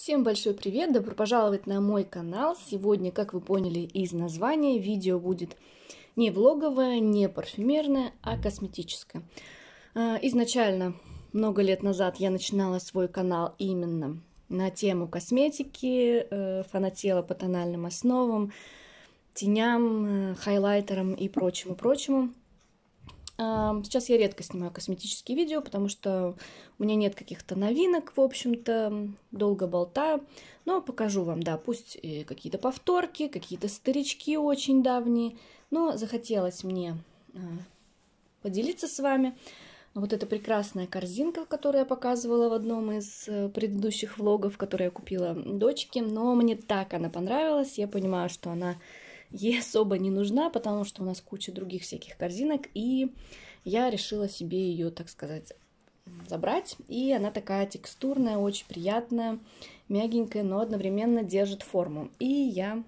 Всем большой привет! Добро пожаловать на мой канал! Сегодня, как вы поняли из названия, видео будет не влоговое, не парфюмерное, а косметическое. А, изначально, много лет назад, я начинала свой канал именно на тему косметики, э, фанатела по тональным основам, теням, э, хайлайтерам и прочему-прочему. Сейчас я редко снимаю косметические видео, потому что у меня нет каких-то новинок, в общем-то, долго болтаю. Но покажу вам, да, пусть какие-то повторки, какие-то старички очень давние. Но захотелось мне а, поделиться с вами. Вот эта прекрасная корзинка, которую я показывала в одном из э, предыдущих влогов, которые я купила дочке. Но мне так она понравилась. Я понимаю, что она ей особо не нужна, потому что у нас куча других всяких корзинок, и я решила себе ее, так сказать, забрать. И она такая текстурная, очень приятная, мягенькая, но одновременно держит форму. И я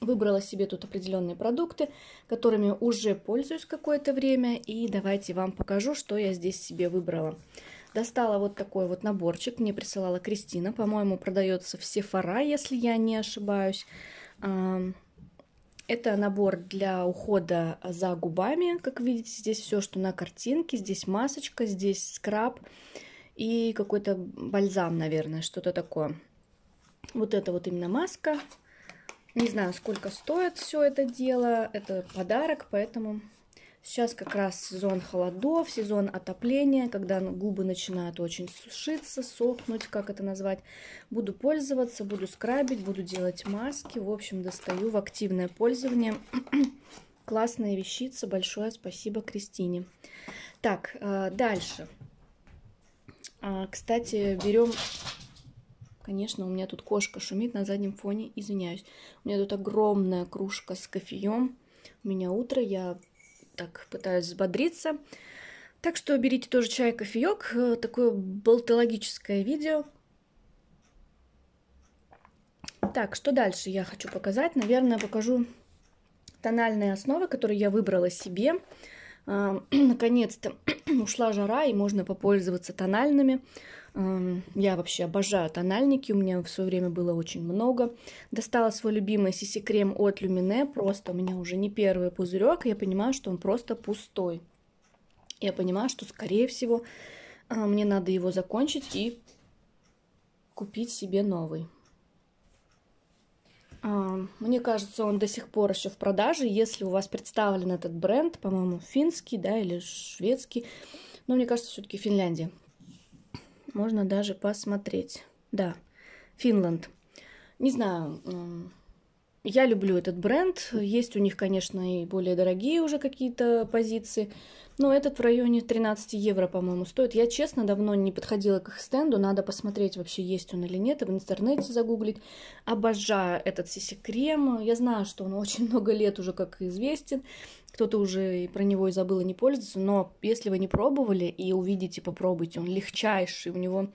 выбрала себе тут определенные продукты, которыми уже пользуюсь какое-то время. И давайте вам покажу, что я здесь себе выбрала. Достала вот такой вот наборчик, мне присылала Кристина. По-моему, продается в Сефара, если я не ошибаюсь. Это набор для ухода за губами. Как видите, здесь все, что на картинке. Здесь масочка, здесь скраб и какой-то бальзам, наверное, что-то такое. Вот это вот именно маска. Не знаю, сколько стоит все это дело. Это подарок, поэтому Сейчас как раз сезон холодов, сезон отопления, когда губы начинают очень сушиться, сохнуть, как это назвать. Буду пользоваться, буду скрабить, буду делать маски. В общем, достаю в активное пользование. Классная вещица. Большое спасибо Кристине. Так, э, дальше. А, кстати, берем... Конечно, у меня тут кошка шумит на заднем фоне, извиняюсь. У меня тут огромная кружка с кофеем. У меня утро, я так пытаюсь взбодриться. Так что берите тоже чай, кофеек. Э, такое болтологическое видео. Так, что дальше я хочу показать? Наверное, покажу тональные основы, которые я выбрала себе. Э, наконец-то ушла жара, и можно попользоваться тональными. Эм, я вообще обожаю тональники, у меня в свое время было очень много. Достала свой любимый сиси крем от Люмине, просто у меня уже не первый пузырек, я понимаю, что он просто пустой. Я понимаю, что, скорее всего, э, мне надо его закончить и купить себе новый. А, мне кажется, он до сих пор еще в продаже. Если у вас представлен этот бренд, по-моему, финский, да, или шведский, но мне кажется, все-таки Финляндия можно даже посмотреть. Да, Финланд. Не знаю, я люблю этот бренд. Есть у них, конечно, и более дорогие уже какие-то позиции. Но этот в районе 13 евро, по-моему, стоит. Я, честно, давно не подходила к их стенду. Надо посмотреть, вообще есть он или нет, и в интернете загуглить. Обожаю этот сиси-крем. Я знаю, что он очень много лет уже как известен. Кто-то уже и про него и забыл, и не пользуется. Но если вы не пробовали и увидите, попробуйте. Он легчайший, у него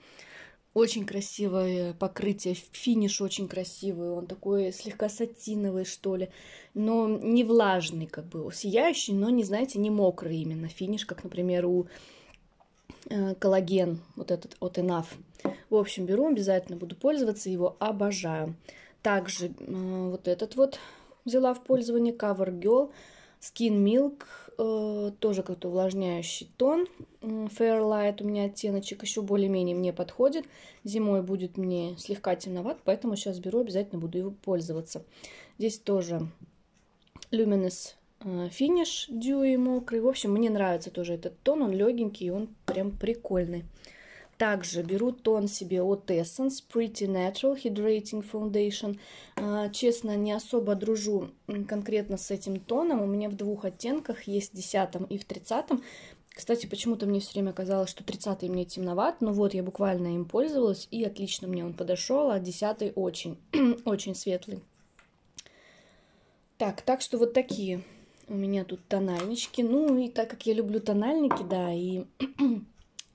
очень красивое покрытие, финиш очень красивый, он такой слегка сатиновый, что ли, но не влажный, как бы, сияющий, но, не знаете, не мокрый именно финиш, как, например, у э, коллаген, вот этот от Enough. В общем, беру, обязательно буду пользоваться, его обожаю. Также э, вот этот вот взяла в пользование Cover Girl Skin Milk Э, тоже как то увлажняющий тон. Fairlight у меня оттеночек еще более-менее мне подходит. Зимой будет мне слегка темноват, поэтому сейчас беру, обязательно буду его пользоваться. Здесь тоже Luminous э, Finish Dewy мокрый. В общем, мне нравится тоже этот тон, он легенький, и он прям прикольный. Также беру тон себе от Essence Pretty Natural Hydrating Foundation. А, честно, не особо дружу конкретно с этим тоном. У меня в двух оттенках есть в 10 и в 30. Кстати, почему-то мне все время казалось, что 30 мне темноват, но вот я буквально им пользовалась, и отлично мне он подошел, а 10 очень, очень светлый. Так, так что вот такие у меня тут тональнички. Ну и так как я люблю тональники, да, и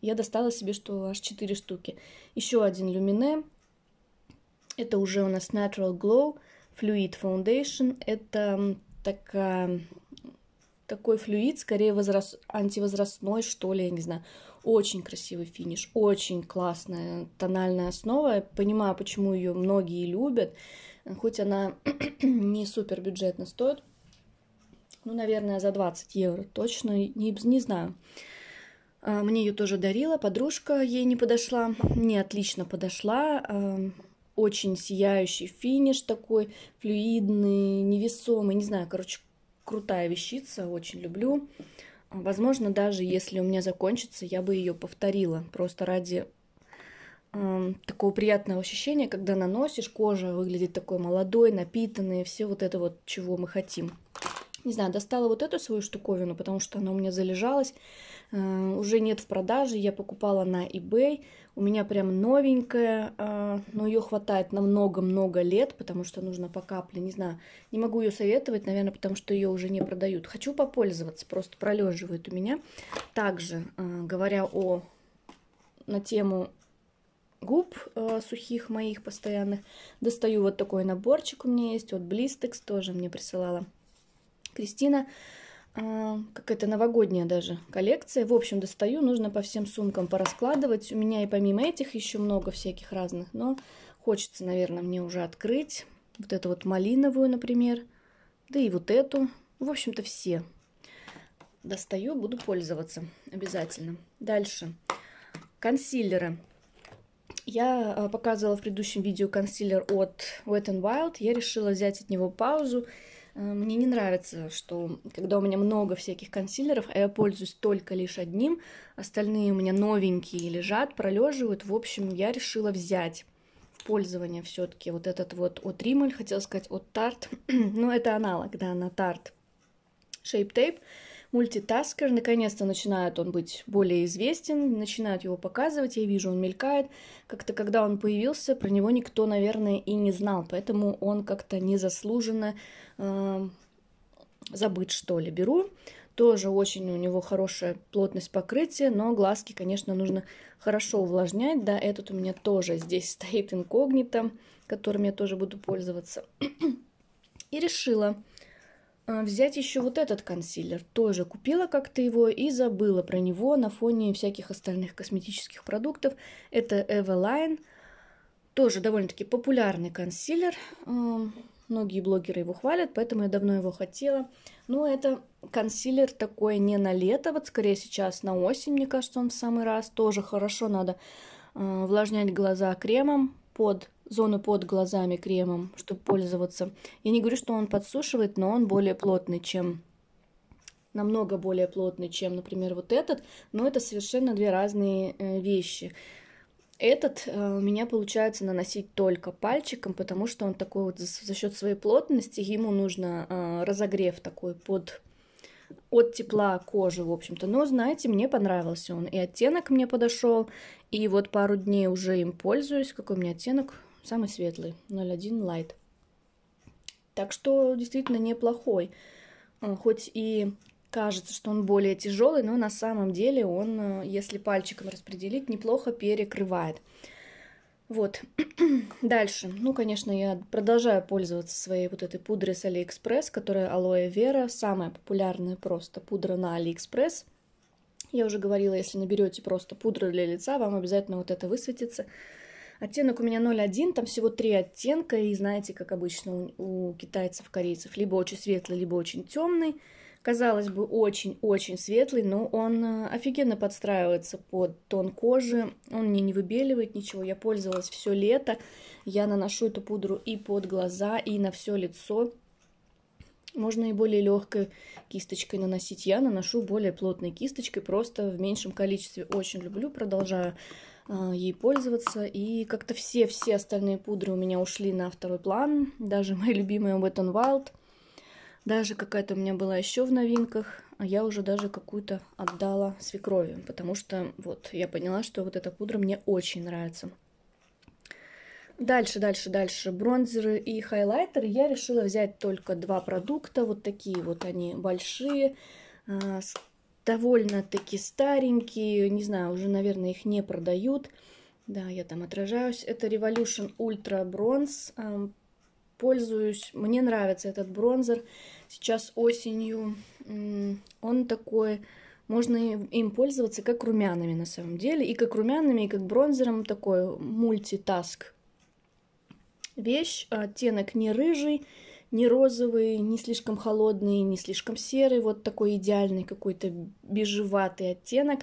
Я достала себе, что аж 4 штуки. Еще один люмине. Это уже у нас Natural Glow Fluid Foundation. Это такая такой флюид, скорее возраст... антивозрастной, что ли, я не знаю. Очень красивый финиш, очень классная тональная основа. понимаю, почему ее многие любят, хоть она не супер бюджетно стоит. Ну, наверное, за 20 евро точно, не, не знаю. Э, мне ее тоже дарила, подружка ей не подошла, мне отлично подошла. Эм, очень сияющий финиш такой, флюидный, невесомый, не знаю, короче, крутая вещица, очень люблю. Возможно, даже если у меня закончится, я бы ее повторила, просто ради эм, такого приятного ощущения, когда наносишь, кожа выглядит такой молодой, напитанной, все вот это вот, чего мы хотим. Не знаю, достала вот эту свою штуковину, потому что она у меня залежалась. Э, уже нет в продаже, я покупала на eBay. У меня прям новенькая, э, но ее хватает на много-много лет, потому что нужно по капле, не знаю. Не могу ее советовать, наверное, потому что ее уже не продают. Хочу попользоваться, просто пролеживает у меня. Также, э, говоря о на тему губ сухих моих постоянных. Достаю вот такой наборчик у меня есть вот Блистекс, тоже мне присылала Кристина. А, какая-то новогодняя даже коллекция. В общем, достаю, нужно по всем сумкам пораскладывать. У меня и помимо этих еще много всяких разных, но хочется, наверное, мне уже открыть. Вот эту вот малиновую, например, да и вот эту. В общем-то, все. Достаю, буду пользоваться обязательно. Дальше. Консилеры. Я а, показывала в предыдущем видео консилер от Wet n Wild. Я решила взять от него паузу Э, мне не нравится, что когда у меня много всяких консилеров, а я пользуюсь только лишь одним, остальные у меня новенькие лежат, пролеживают. В общем, я решила взять в пользование все-таки вот этот вот от Rimmel, хотела сказать от Tarte, но это аналог, да, на Tarte Shape Tape мультитаскер. Наконец-то начинает он быть более известен, начинают его показывать, я вижу, он мелькает. Как-то когда он появился, про него никто, наверное, и не знал, поэтому он как-то незаслуженно э, забыт, что ли, беру. Тоже очень у него хорошая плотность покрытия, но глазки, конечно, нужно хорошо увлажнять. Да, этот у меня тоже здесь стоит инкогнито, которым я тоже буду пользоваться. И решила а, взять еще вот этот консилер. Тоже купила как-то его и забыла про него на фоне всяких остальных косметических продуктов. Это Eveline. Тоже довольно-таки популярный консилер. А, многие блогеры его хвалят, поэтому я давно его хотела. Но это консилер такой не на лето, вот скорее сейчас на осень, мне кажется, он в самый раз. Тоже хорошо надо а, увлажнять глаза кремом под зону под глазами кремом, чтобы пользоваться. Я не говорю, что он подсушивает, но он более плотный, чем намного более плотный, чем, например, вот этот, но это совершенно две разные э, вещи. Этот э, у меня получается наносить только пальчиком, потому что он такой вот за счет своей плотности, ему нужно э, разогрев такой под от тепла кожи, в общем-то. Но, знаете, мне понравился он. И оттенок мне подошел, и вот пару дней уже им пользуюсь. Какой у меня оттенок? самый светлый, 01 Light. Так что действительно неплохой. А, хоть и кажется, что он более тяжелый, но на самом деле он, э, если пальчиком распределить, неплохо перекрывает. Вот. Дальше. Ну, конечно, я продолжаю пользоваться своей вот этой пудрой с Алиэкспресс, которая Алоэ Вера, самая популярная просто пудра на Алиэкспресс. Я уже говорила, если наберете просто пудру для лица, вам обязательно вот это высветится. Оттенок у меня 0,1, там всего три оттенка, и знаете, как обычно у, у китайцев, корейцев, либо очень светлый, либо очень темный. Казалось бы, очень-очень светлый, но он э, офигенно подстраивается под тон кожи, он мне не выбеливает ничего, я пользовалась все лето, я наношу эту пудру и под глаза, и на все лицо. Можно и более легкой кисточкой наносить. Я наношу более плотной кисточкой, просто в меньшем количестве. Очень люблю, продолжаю а, ей пользоваться. И как-то все-все остальные пудры у меня ушли на второй план. Даже мои любимые Wet n Wild. Даже какая-то у меня была еще в новинках. А я уже даже какую-то отдала свекрови. Потому что вот я поняла, что вот эта пудра мне очень нравится. Дальше, дальше, дальше. Бронзеры и хайлайтеры. Я решила взять только два продукта. Вот такие вот они большие. А, довольно-таки старенькие, не знаю, уже, наверное, их не продают. Да, я там отражаюсь. Это Revolution Ultra Bronze. Пользуюсь, мне нравится этот бронзер. Сейчас осенью он такой, можно им пользоваться как румянами на самом деле. И как румянами, и как бронзером такой мультитаск вещь. А, оттенок не рыжий, не розовый, не слишком холодный, не слишком серый, вот такой идеальный какой-то бежеватый оттенок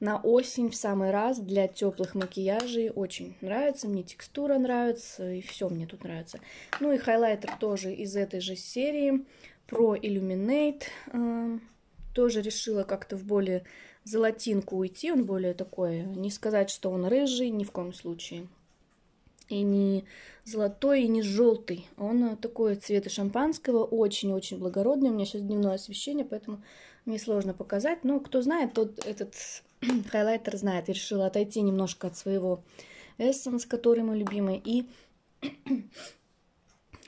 на осень в самый раз для теплых макияжей. Очень нравится, мне текстура нравится, и все мне тут нравится. Ну и хайлайтер тоже из этой же серии, Pro Illuminate. Эм, тоже решила как-то в более золотинку уйти, он более такой, не сказать, что он рыжий, ни в коем случае и не золотой, и не желтый. Он э, такой цвета шампанского, очень-очень благородный. У меня сейчас дневное освещение, поэтому мне сложно показать. Но кто знает, тот этот хайлайтер знает. Я решила отойти немножко от своего Essence, который мой любимый, и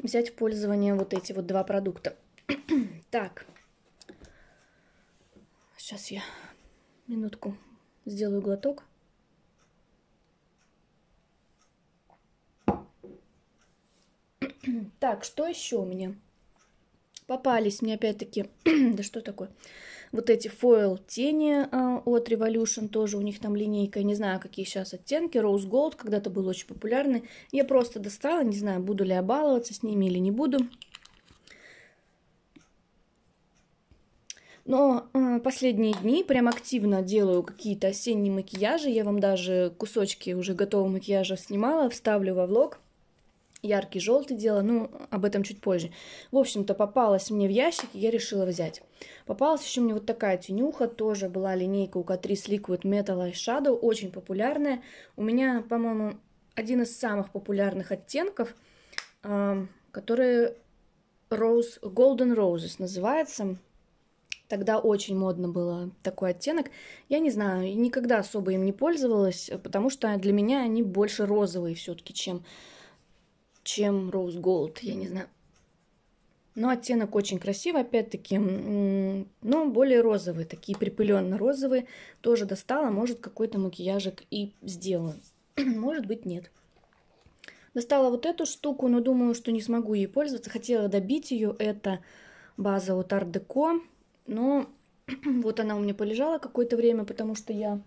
взять в пользование вот эти вот два продукта. так, сейчас я минутку сделаю глоток. Так, что еще у меня? Попались мне опять-таки, да что такое, вот эти фойл тени э, от Revolution, тоже у них там линейка, я не знаю, какие сейчас оттенки, Rose Gold когда-то был очень популярный, я просто достала, не знаю, буду ли я баловаться с ними или не буду. Но э, последние дни прям активно делаю какие-то осенние макияжи. Я вам даже кусочки уже готового макияжа снимала, вставлю во влог яркий желтый делала, ну, об этом чуть позже. В общем-то, попалась мне в ящик, и я решила взять. Попалась еще мне вот такая тенюха, тоже была линейка у Catrice Liquid Metal Eye Shadow, очень популярная. У меня, по-моему, один из самых популярных оттенков, который Rose, Golden Roses называется. Тогда очень модно было такой оттенок. Я не знаю, никогда особо им не пользовалась, потому что для меня они больше розовые все-таки, чем чем Rose Gold, я не знаю. Но оттенок очень красивый, опять-таки, но более розовый, такие припыленно-розовые. Тоже достала, может, какой-то макияжик и сделаю. может быть, нет. Достала вот эту штуку, но думаю, что не смогу ей пользоваться. Хотела добить ее, это база от Art Deco, но вот она у меня полежала какое-то время, потому что я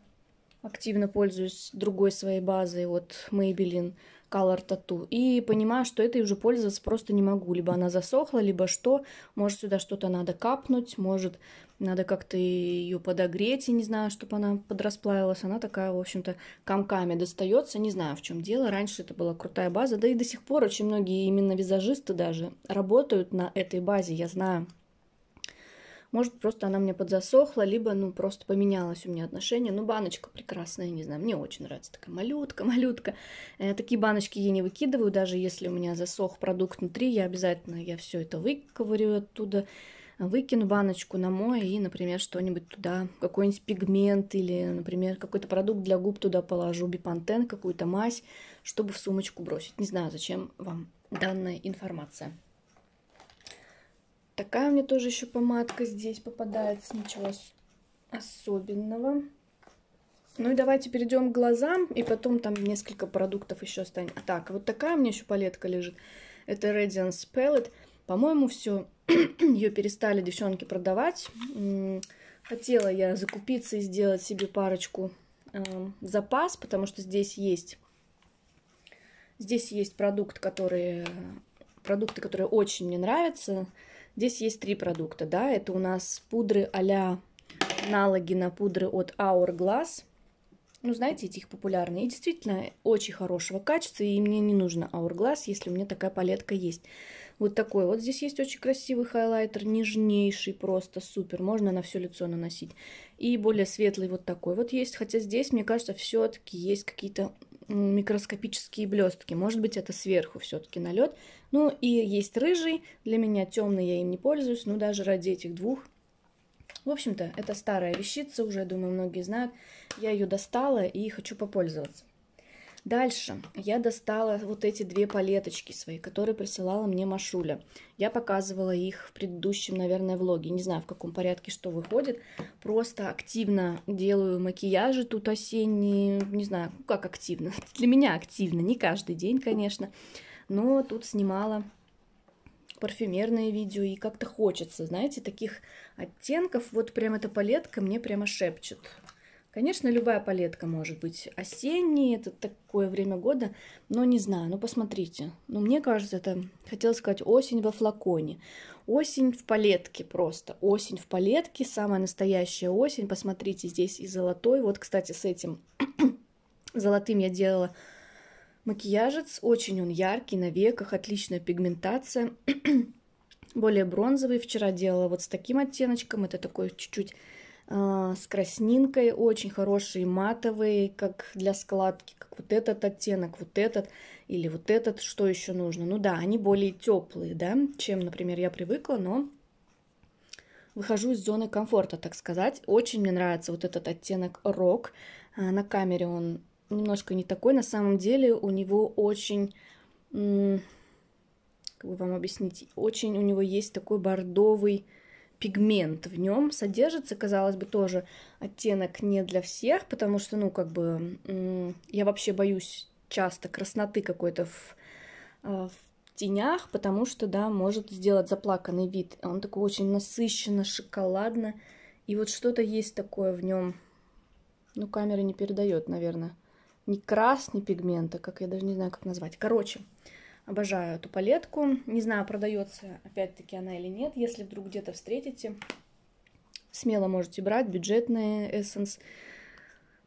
активно пользуюсь другой своей базой от Maybelline. Color Tattoo. И понимаю, что этой уже пользоваться просто не могу. Либо она засохла, либо что. Может, сюда что-то надо капнуть, может, надо как-то ее подогреть, я не знаю, чтобы она подрасплавилась. Она такая, в общем-то, комками достается. Не знаю, в чем дело. Раньше это была крутая база. Да и до сих пор очень многие именно визажисты даже работают на этой базе, я знаю. Может, просто она мне подзасохла, либо, ну, просто поменялось у меня отношение. Ну, баночка прекрасная, не знаю, мне очень нравится такая малютка, малютка. Э, такие баночки я не выкидываю, даже если у меня засох продукт внутри, я обязательно, я все это выковырю оттуда, выкину баночку на мой и, например, что-нибудь туда, какой-нибудь пигмент или, например, какой-то продукт для губ туда положу, бипантен, какую-то мазь, чтобы в сумочку бросить. Не знаю, зачем вам данная информация. Такая мне тоже еще помадка здесь попадается. Ничего особенного. Ну и давайте перейдем к глазам, и потом там несколько продуктов еще останется. Так, вот такая мне еще палетка лежит. Это Radiance Palette. По-моему, все. Ее перестали девчонки продавать. Хотела я закупиться и сделать себе парочку э, запас, потому что здесь есть здесь есть продукт, которые, продукты, которые очень мне нравятся. Здесь есть три продукта, да, это у нас пудры а аналоги на пудры от Hourglass. Ну, знаете, эти их популярные. И действительно очень хорошего качества, и мне не нужно Hourglass, если у меня такая палетка есть. Вот такой вот здесь есть очень красивый хайлайтер, нежнейший, просто супер. Можно на все лицо наносить. И более светлый вот такой вот есть. Хотя здесь, мне кажется, все-таки есть какие-то микроскопические блестки. Может быть, это сверху все-таки налет. Ну и есть рыжий. Для меня темный, я им не пользуюсь. Но даже ради этих двух. В общем-то, это старая вещица, уже, думаю, многие знают. Я ее достала и хочу попользоваться. Дальше я достала вот эти две палеточки свои, которые присылала мне Машуля. Я показывала их в предыдущем, наверное, влоге. Не знаю, в каком порядке что выходит. Просто активно делаю макияжи тут осенние. Не знаю, ну, как активно. Для меня активно. Не каждый день, конечно. Но тут снимала парфюмерные видео, и как-то хочется, знаете, таких оттенков. Вот прям эта палетка мне прямо шепчет. Конечно, любая палетка может быть осенней, это такое время года, но не знаю, ну посмотрите. Ну, мне кажется, это, хотела сказать, осень во флаконе. Осень в палетке просто. Осень в палетке, самая настоящая осень. Посмотрите, здесь и золотой. Вот, кстати, с этим золотым я делала макияжец. Очень он яркий, на веках, отличная пигментация. Более бронзовый вчера делала вот с таким оттеночком. Это такой чуть-чуть а, с краснинкой, очень хорошие матовые, как для складки, как вот этот оттенок, вот этот или вот этот, что еще нужно. Ну да, они более теплые, да, чем, например, я привыкла, но выхожу из зоны комфорта, так сказать. Очень мне нравится вот этот оттенок рок. А, на камере он немножко не такой, на самом деле у него очень как бы вам объяснить, очень у него есть такой бордовый пигмент в нем содержится, казалось бы, тоже оттенок не для всех, потому что, ну, как бы, я вообще боюсь часто красноты какой-то в, э, в тенях, потому что, да, может сделать заплаканный вид. А он такой очень насыщенно, шоколадно. И вот что-то есть такое в нем. Ну, камера не передает, наверное. Не красный пигмент, а как я даже не знаю, как назвать. Короче, Обожаю эту палетку. Не знаю, продается опять-таки она или нет. Если вдруг где-то встретите, смело можете брать. бюджетные эссенс.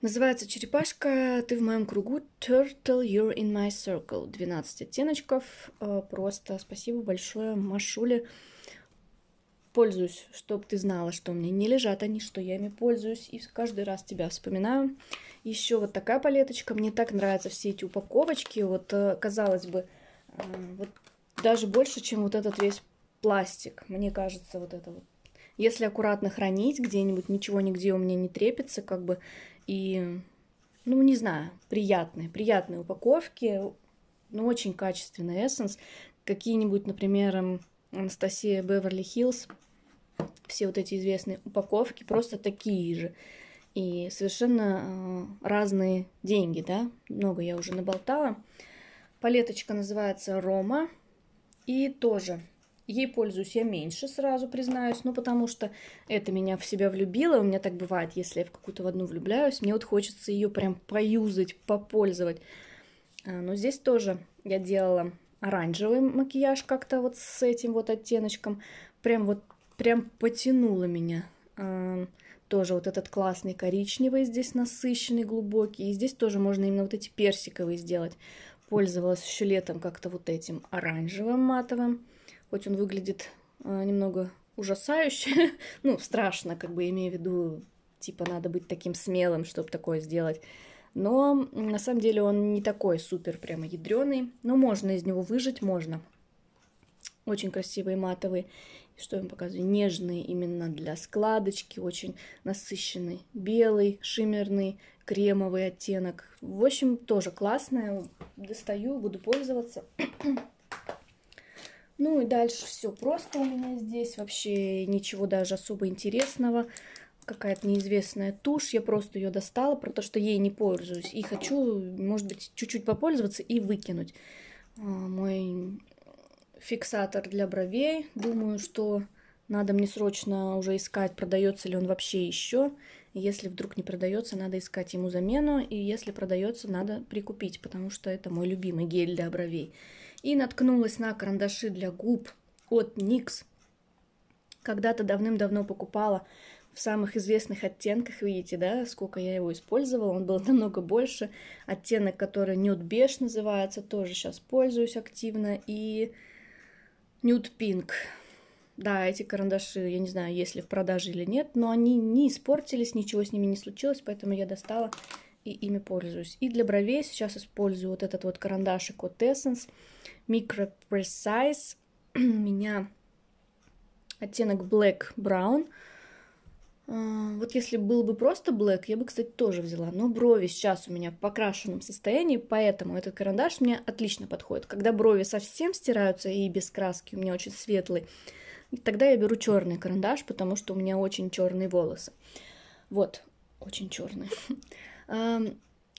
Называется «Черепашка. Ты в моем кругу. Turtle, you're in my circle». 12 оттеночков. Э, просто спасибо большое, Машуле. Пользуюсь, чтоб ты знала, что у меня не лежат они, что я ими пользуюсь. И каждый раз тебя вспоминаю. Еще вот такая палеточка. Мне так нравятся все эти упаковочки. Вот, э, казалось бы, вот даже больше, чем вот этот весь пластик, мне кажется, вот это вот. Если аккуратно хранить где-нибудь, ничего нигде у меня не трепится, как бы, и, ну, не знаю, приятные, приятные упаковки, ну, очень качественный эссенс. Какие-нибудь, например, эм, Анастасия Беверли Хиллз, все вот эти известные упаковки просто такие же. И совершенно э, разные деньги, да, много я уже наболтала. Палеточка называется Рома. И тоже Ей пользуюсь я меньше, сразу признаюсь, ну, потому что это меня в себя влюбило, у меня так бывает, если я в какую-то в одну влюбляюсь, мне вот хочется ее прям поюзать, попользовать. А, но здесь тоже я делала оранжевый макияж как-то вот с этим вот оттеночком, прям вот, прям потянуло меня. А, тоже вот этот классный коричневый здесь насыщенный, глубокий, и здесь тоже можно именно вот эти персиковые сделать. Пользовалась еще летом как-то вот этим оранжевым матовым. Хоть он выглядит э, немного ужасающе, ну, страшно, как бы имею в виду, типа, надо быть таким смелым, чтобы такое сделать. Но на самом деле он не такой супер прямо ядреный, но ну, можно из него выжить, можно. Очень красивый матовый, что я вам показываю, нежный именно для складочки, очень насыщенный белый, шиммерный, кремовый оттенок. В общем, тоже классная. Достаю, буду пользоваться. ну и дальше все просто у меня здесь. Вообще ничего даже особо интересного. Какая-то неизвестная тушь. Я просто ее достала, потому что ей не пользуюсь. И хочу, может быть, чуть-чуть попользоваться и выкинуть. А, мой фиксатор для бровей. Думаю, что надо мне срочно уже искать, продается ли он вообще еще. Если вдруг не продается, надо искать ему замену, и если продается, надо прикупить, потому что это мой любимый гель для бровей. И наткнулась на карандаши для губ от NYX. Когда-то давным-давно покупала в самых известных оттенках, видите, да, сколько я его использовала, он был намного больше. Оттенок, который Nude Beige называется, тоже сейчас пользуюсь активно, и Nude Pink да, эти карандаши, я не знаю, есть ли в продаже или нет, но они не испортились, ничего с ними не случилось, поэтому я достала и ими пользуюсь. И для бровей сейчас использую вот этот вот карандашик от Essence Micro Precise. У меня оттенок Black Brown. А, вот если был бы просто Black, я бы, кстати, тоже взяла. Но брови сейчас у меня в покрашенном состоянии, поэтому этот карандаш мне отлично подходит. Когда брови совсем стираются и без краски, у меня очень светлый тогда я беру черный карандаш, потому что у меня очень черные волосы. Вот, очень черные.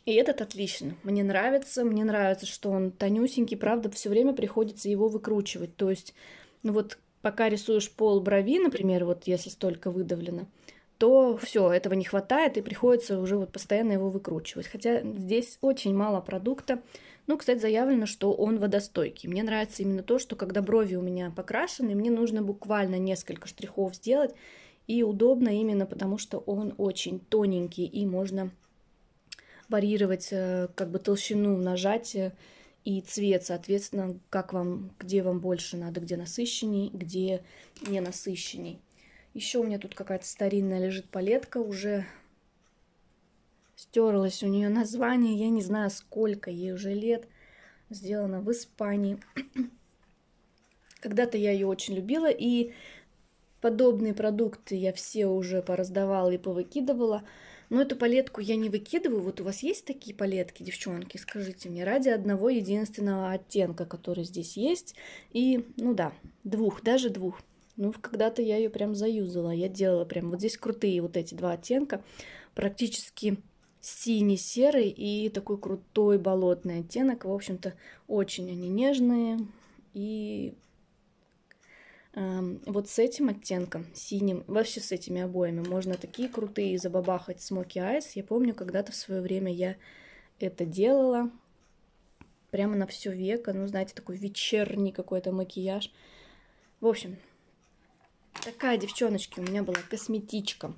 И этот отлично. Мне нравится, мне нравится, что он тонюсенький, правда, все время приходится его выкручивать. То есть, ну вот, пока рисуешь пол брови, например, вот если столько выдавлено, то все, этого не хватает, и приходится уже вот постоянно его выкручивать. Хотя здесь очень мало продукта, ну, кстати, заявлено, что он водостойкий. Мне нравится именно то, что когда брови у меня покрашены, мне нужно буквально несколько штрихов сделать. И удобно именно потому, что он очень тоненький и можно варьировать э, как бы толщину нажатия и цвет, соответственно, как вам, где вам больше надо, где насыщенней, где не насыщенней. Еще у меня тут какая-то старинная лежит палетка, уже стерлось у нее название, я не знаю сколько ей уже лет, сделана в Испании. Когда-то я ее очень любила, и подобные продукты я все уже пораздавала и повыкидывала. Но эту палетку я не выкидываю. Вот у вас есть такие палетки, девчонки? Скажите мне, ради одного единственного оттенка, который здесь есть. И, ну да, двух, даже двух. Ну, когда-то я ее прям заюзала. Я делала прям вот здесь крутые вот эти два оттенка. Практически синий-серый и такой крутой болотный оттенок. В общем-то, очень они нежные. И э, вот с этим оттенком, синим, вообще с этими обоями, можно такие крутые забабахать смоки айс. Я помню, когда-то в свое время я это делала. Прямо на все веко. Ну, знаете, такой вечерний какой-то макияж. В общем, такая, девчоночки, у меня была косметичка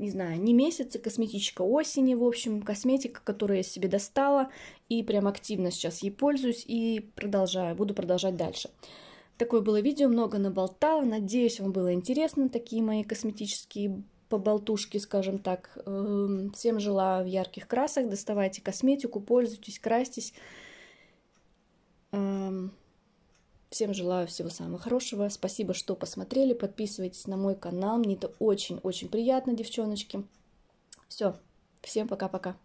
не знаю, не месяца, косметичка осени, в общем, косметика, которую я себе достала, и прям активно сейчас ей пользуюсь и продолжаю, буду продолжать дальше. Такое было видео, много наболтала, надеюсь, вам было интересно, такие мои косметические поболтушки, скажем так. Эм, всем желаю в ярких красах, доставайте косметику, пользуйтесь, красьтесь. Эм, Всем желаю всего самого хорошего. Спасибо, что посмотрели. Подписывайтесь на мой канал. Мне это очень-очень приятно, девчоночки. Все. Всем пока-пока.